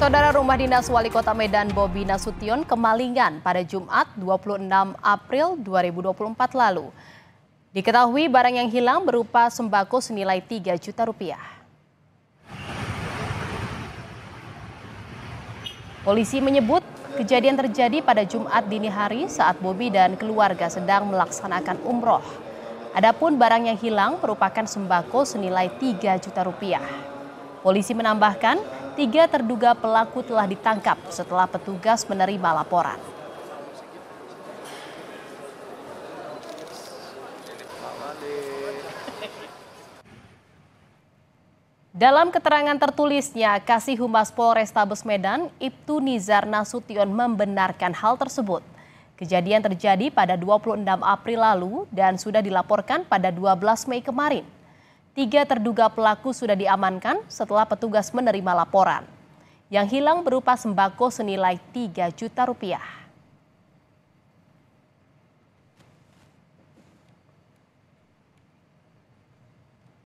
Saudara rumah dinas Wali Kota Medan Bobi Nasution kemalingan pada Jumat 26 April 2024 lalu. Diketahui barang yang hilang berupa sembako senilai 3 juta rupiah. Polisi menyebut kejadian terjadi pada Jumat dini hari saat Bobi dan keluarga sedang melaksanakan umroh. Adapun barang yang hilang merupakan sembako senilai 3 juta rupiah. Polisi menambahkan, Tiga terduga pelaku telah ditangkap setelah petugas menerima laporan. Dalam keterangan tertulisnya, Kasih Humas Polrestabes Medan, Ibtu Nizar Nasution membenarkan hal tersebut. Kejadian terjadi pada 26 April lalu dan sudah dilaporkan pada 12 Mei kemarin. Tiga terduga pelaku sudah diamankan setelah petugas menerima laporan. Yang hilang berupa sembako senilai 3 juta rupiah.